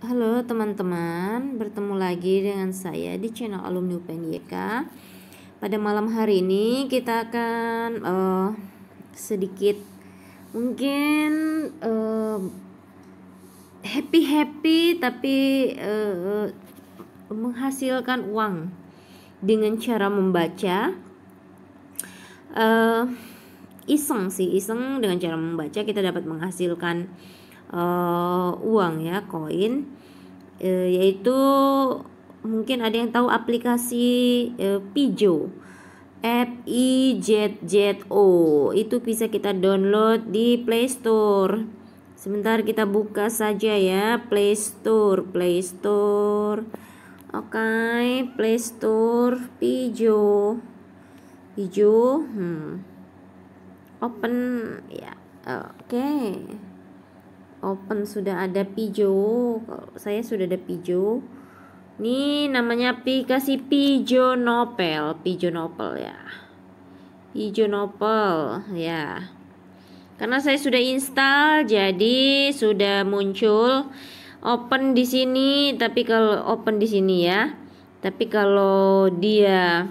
Halo teman-teman, bertemu lagi dengan saya di channel Alumni UPN YK. Pada malam hari ini kita akan uh, sedikit mungkin eh, happy happy happy tapi uh, menghasilkan uang dengan cara membaca. Uh, iseng sih iseng dengan cara membaca kita dapat menghasilkan uh, uang ya koin uh, yaitu mungkin ada yang tahu aplikasi uh, Pijo F I j J O itu bisa kita download di Play Store. Sebentar kita buka saja ya Play Store, Play Store. Oke, okay, Play Store Pijo. Pijo. Hmm. Open ya. Yeah. Oke. Okay open sudah ada pijo saya sudah ada pijo ini namanya pi kasih pijo nopel pijo nopel ya pijo nopel ya karena saya sudah install jadi sudah muncul open di sini tapi kalau open di sini ya tapi kalau dia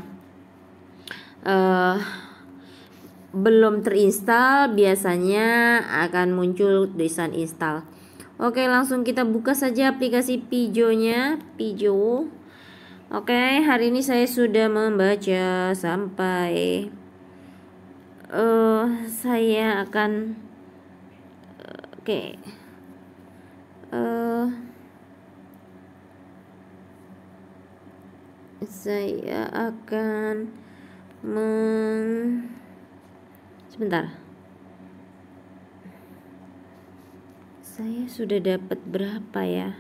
uh, belum terinstall biasanya akan muncul tulisan install oke langsung kita buka saja aplikasi Pijo nya Pijo oke hari ini saya sudah membaca sampai uh, saya akan oke okay. uh, eh, saya akan meng sebentar saya sudah dapat berapa ya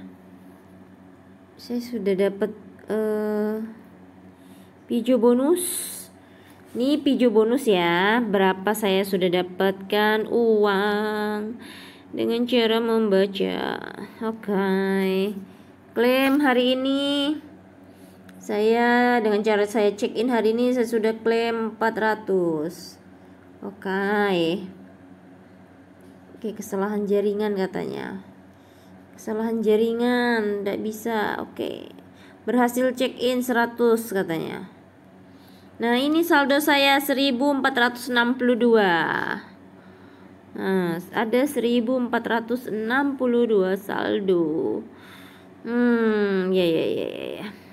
saya sudah dapat uh, pijo bonus ini pijo bonus ya berapa saya sudah dapatkan uang dengan cara membaca oke okay. klaim hari ini saya dengan cara saya check in hari ini saya sudah klaim 400 Oke. Oke, kesalahan jaringan katanya. Kesalahan jaringan, tidak bisa. Oke. Berhasil check in 100 katanya. Nah, ini saldo saya 1462. Nah, ada 1462 saldo. Hmm, ya ya ya ya ya.